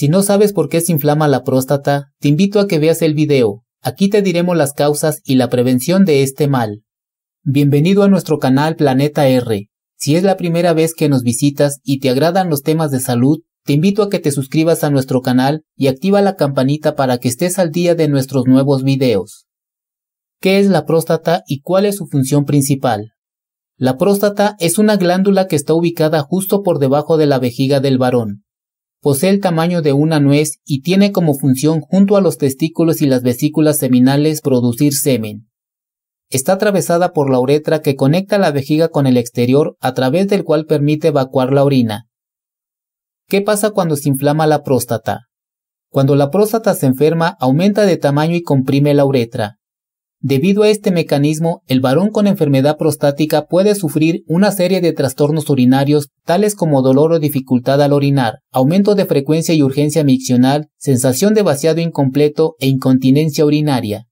Si no sabes por qué se inflama la próstata, te invito a que veas el video. Aquí te diremos las causas y la prevención de este mal. Bienvenido a nuestro canal Planeta R. Si es la primera vez que nos visitas y te agradan los temas de salud, te invito a que te suscribas a nuestro canal y activa la campanita para que estés al día de nuestros nuevos videos. ¿Qué es la próstata y cuál es su función principal? La próstata es una glándula que está ubicada justo por debajo de la vejiga del varón posee el tamaño de una nuez y tiene como función junto a los testículos y las vesículas seminales producir semen. Está atravesada por la uretra que conecta la vejiga con el exterior a través del cual permite evacuar la orina. ¿Qué pasa cuando se inflama la próstata? Cuando la próstata se enferma aumenta de tamaño y comprime la uretra. Debido a este mecanismo, el varón con enfermedad prostática puede sufrir una serie de trastornos urinarios tales como dolor o dificultad al orinar, aumento de frecuencia y urgencia miccional, sensación de vaciado incompleto e incontinencia urinaria.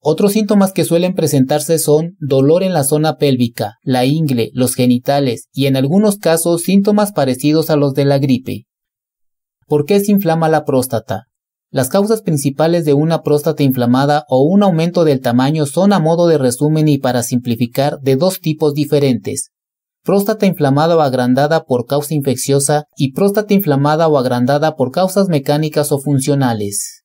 Otros síntomas que suelen presentarse son dolor en la zona pélvica, la ingle, los genitales y en algunos casos síntomas parecidos a los de la gripe. ¿Por qué se inflama la próstata? Las causas principales de una próstata inflamada o un aumento del tamaño son a modo de resumen y para simplificar de dos tipos diferentes. Próstata inflamada o agrandada por causa infecciosa y próstata inflamada o agrandada por causas mecánicas o funcionales.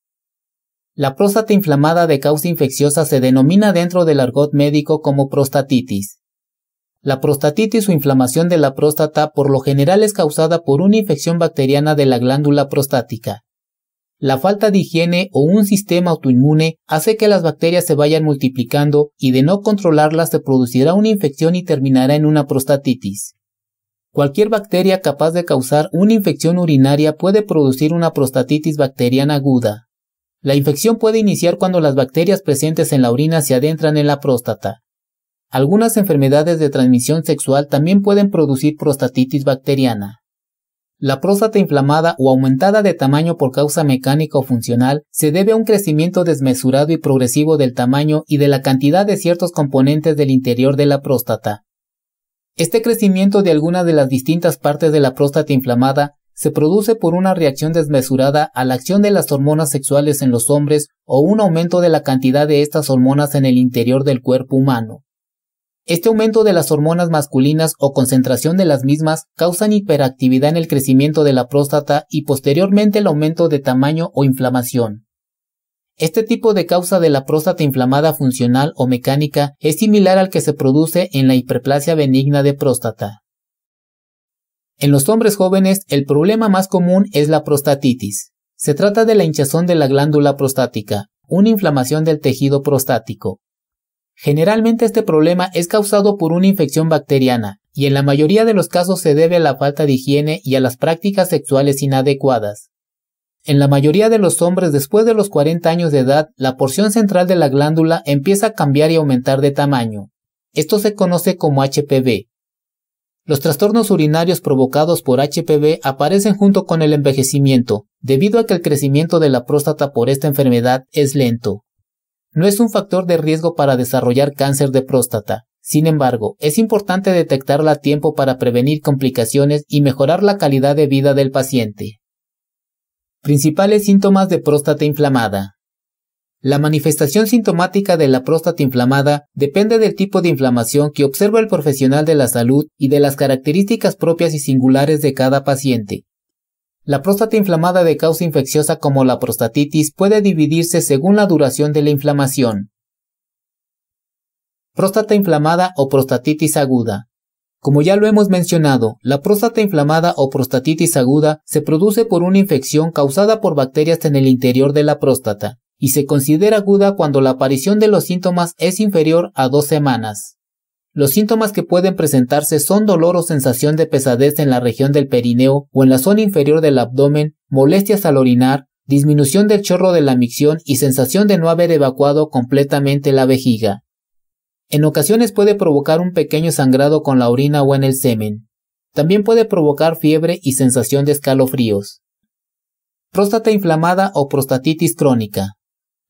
La próstata inflamada de causa infecciosa se denomina dentro del argot médico como prostatitis. La prostatitis o inflamación de la próstata por lo general es causada por una infección bacteriana de la glándula prostática. La falta de higiene o un sistema autoinmune hace que las bacterias se vayan multiplicando y de no controlarlas se producirá una infección y terminará en una prostatitis. Cualquier bacteria capaz de causar una infección urinaria puede producir una prostatitis bacteriana aguda. La infección puede iniciar cuando las bacterias presentes en la orina se adentran en la próstata. Algunas enfermedades de transmisión sexual también pueden producir prostatitis bacteriana. La próstata inflamada o aumentada de tamaño por causa mecánica o funcional se debe a un crecimiento desmesurado y progresivo del tamaño y de la cantidad de ciertos componentes del interior de la próstata. Este crecimiento de alguna de las distintas partes de la próstata inflamada se produce por una reacción desmesurada a la acción de las hormonas sexuales en los hombres o un aumento de la cantidad de estas hormonas en el interior del cuerpo humano. Este aumento de las hormonas masculinas o concentración de las mismas causan hiperactividad en el crecimiento de la próstata y posteriormente el aumento de tamaño o inflamación. Este tipo de causa de la próstata inflamada funcional o mecánica es similar al que se produce en la hiperplasia benigna de próstata. En los hombres jóvenes, el problema más común es la prostatitis. Se trata de la hinchazón de la glándula prostática, una inflamación del tejido prostático, Generalmente este problema es causado por una infección bacteriana, y en la mayoría de los casos se debe a la falta de higiene y a las prácticas sexuales inadecuadas. En la mayoría de los hombres después de los 40 años de edad, la porción central de la glándula empieza a cambiar y aumentar de tamaño. Esto se conoce como HPV. Los trastornos urinarios provocados por HPV aparecen junto con el envejecimiento, debido a que el crecimiento de la próstata por esta enfermedad es lento. No es un factor de riesgo para desarrollar cáncer de próstata. Sin embargo, es importante detectarla a tiempo para prevenir complicaciones y mejorar la calidad de vida del paciente. Principales síntomas de próstata inflamada. La manifestación sintomática de la próstata inflamada depende del tipo de inflamación que observa el profesional de la salud y de las características propias y singulares de cada paciente. La próstata inflamada de causa infecciosa como la prostatitis puede dividirse según la duración de la inflamación. Próstata inflamada o prostatitis aguda. Como ya lo hemos mencionado, la próstata inflamada o prostatitis aguda se produce por una infección causada por bacterias en el interior de la próstata y se considera aguda cuando la aparición de los síntomas es inferior a dos semanas. Los síntomas que pueden presentarse son dolor o sensación de pesadez en la región del perineo o en la zona inferior del abdomen, molestias al orinar, disminución del chorro de la micción y sensación de no haber evacuado completamente la vejiga. En ocasiones puede provocar un pequeño sangrado con la orina o en el semen. También puede provocar fiebre y sensación de escalofríos. Próstata inflamada o prostatitis crónica.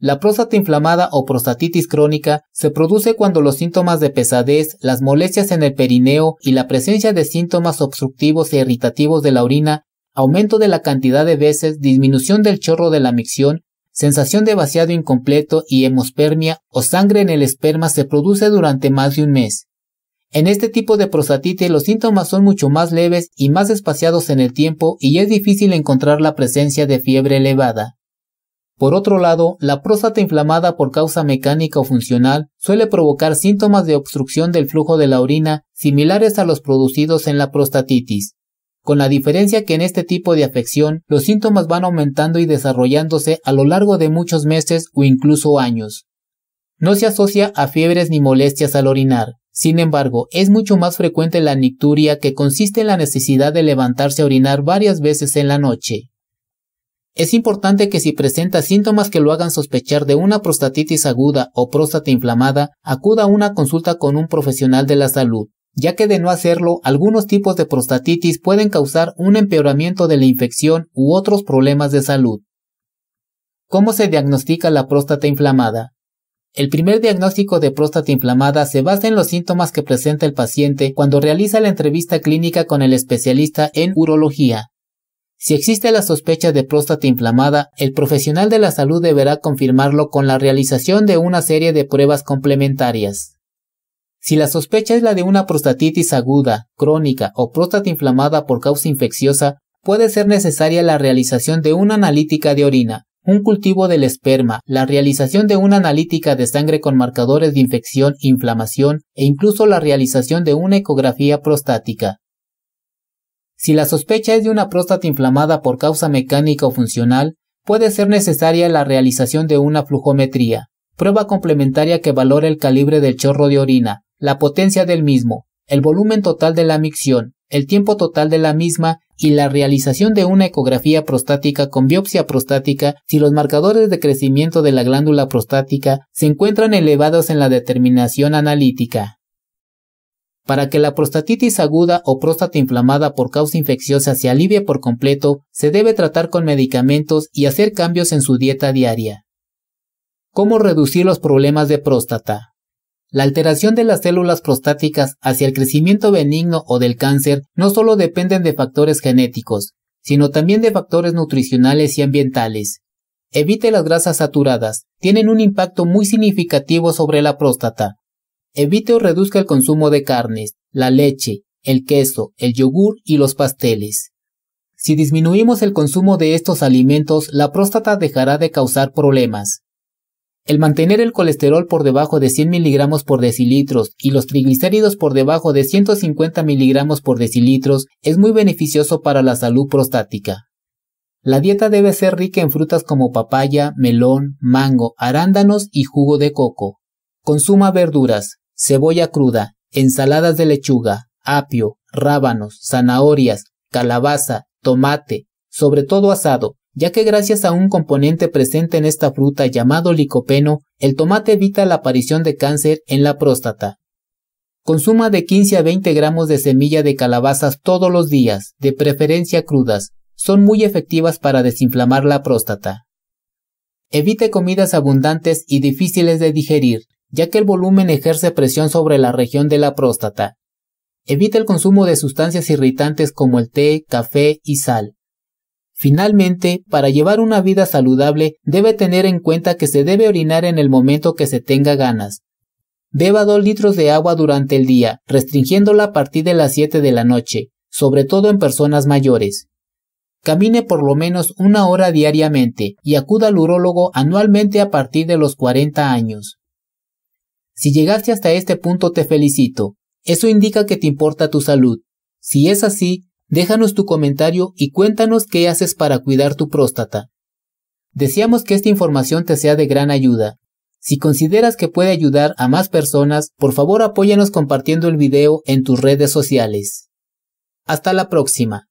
La próstata inflamada o prostatitis crónica se produce cuando los síntomas de pesadez, las molestias en el perineo y la presencia de síntomas obstructivos e irritativos de la orina, aumento de la cantidad de veces, disminución del chorro de la micción, sensación de vaciado incompleto y hemospermia o sangre en el esperma se produce durante más de un mes. En este tipo de prostatitis los síntomas son mucho más leves y más espaciados en el tiempo y es difícil encontrar la presencia de fiebre elevada. Por otro lado, la próstata inflamada por causa mecánica o funcional suele provocar síntomas de obstrucción del flujo de la orina similares a los producidos en la prostatitis, con la diferencia que en este tipo de afección los síntomas van aumentando y desarrollándose a lo largo de muchos meses o incluso años. No se asocia a fiebres ni molestias al orinar. Sin embargo, es mucho más frecuente la nicturia que consiste en la necesidad de levantarse a orinar varias veces en la noche. Es importante que si presenta síntomas que lo hagan sospechar de una prostatitis aguda o próstata inflamada, acuda a una consulta con un profesional de la salud, ya que de no hacerlo, algunos tipos de prostatitis pueden causar un empeoramiento de la infección u otros problemas de salud. ¿Cómo se diagnostica la próstata inflamada? El primer diagnóstico de próstata inflamada se basa en los síntomas que presenta el paciente cuando realiza la entrevista clínica con el especialista en urología. Si existe la sospecha de próstata inflamada, el profesional de la salud deberá confirmarlo con la realización de una serie de pruebas complementarias. Si la sospecha es la de una prostatitis aguda, crónica o próstata inflamada por causa infecciosa, puede ser necesaria la realización de una analítica de orina, un cultivo del esperma, la realización de una analítica de sangre con marcadores de infección, inflamación e incluso la realización de una ecografía prostática. Si la sospecha es de una próstata inflamada por causa mecánica o funcional, puede ser necesaria la realización de una flujometría, prueba complementaria que valora el calibre del chorro de orina, la potencia del mismo, el volumen total de la micción, el tiempo total de la misma y la realización de una ecografía prostática con biopsia prostática si los marcadores de crecimiento de la glándula prostática se encuentran elevados en la determinación analítica. Para que la prostatitis aguda o próstata inflamada por causa infecciosa se alivie por completo, se debe tratar con medicamentos y hacer cambios en su dieta diaria. ¿Cómo reducir los problemas de próstata? La alteración de las células prostáticas hacia el crecimiento benigno o del cáncer no solo dependen de factores genéticos, sino también de factores nutricionales y ambientales. Evite las grasas saturadas, tienen un impacto muy significativo sobre la próstata, Evite o reduzca el consumo de carnes, la leche, el queso, el yogur y los pasteles. Si disminuimos el consumo de estos alimentos, la próstata dejará de causar problemas. El mantener el colesterol por debajo de 100 miligramos por decilitros y los triglicéridos por debajo de 150 miligramos por decilitros es muy beneficioso para la salud prostática. La dieta debe ser rica en frutas como papaya, melón, mango, arándanos y jugo de coco. Consuma verduras, cebolla cruda, ensaladas de lechuga, apio, rábanos, zanahorias, calabaza, tomate, sobre todo asado, ya que gracias a un componente presente en esta fruta llamado licopeno, el tomate evita la aparición de cáncer en la próstata. Consuma de 15 a 20 gramos de semilla de calabazas todos los días, de preferencia crudas, son muy efectivas para desinflamar la próstata. Evite comidas abundantes y difíciles de digerir, ya que el volumen ejerce presión sobre la región de la próstata. Evita el consumo de sustancias irritantes como el té, café y sal. Finalmente, para llevar una vida saludable debe tener en cuenta que se debe orinar en el momento que se tenga ganas. Beba 2 litros de agua durante el día, restringiéndola a partir de las 7 de la noche, sobre todo en personas mayores. Camine por lo menos una hora diariamente y acuda al urólogo anualmente a partir de los 40 años. Si llegaste hasta este punto te felicito. Eso indica que te importa tu salud. Si es así, déjanos tu comentario y cuéntanos qué haces para cuidar tu próstata. Deseamos que esta información te sea de gran ayuda. Si consideras que puede ayudar a más personas, por favor apóyanos compartiendo el video en tus redes sociales. Hasta la próxima.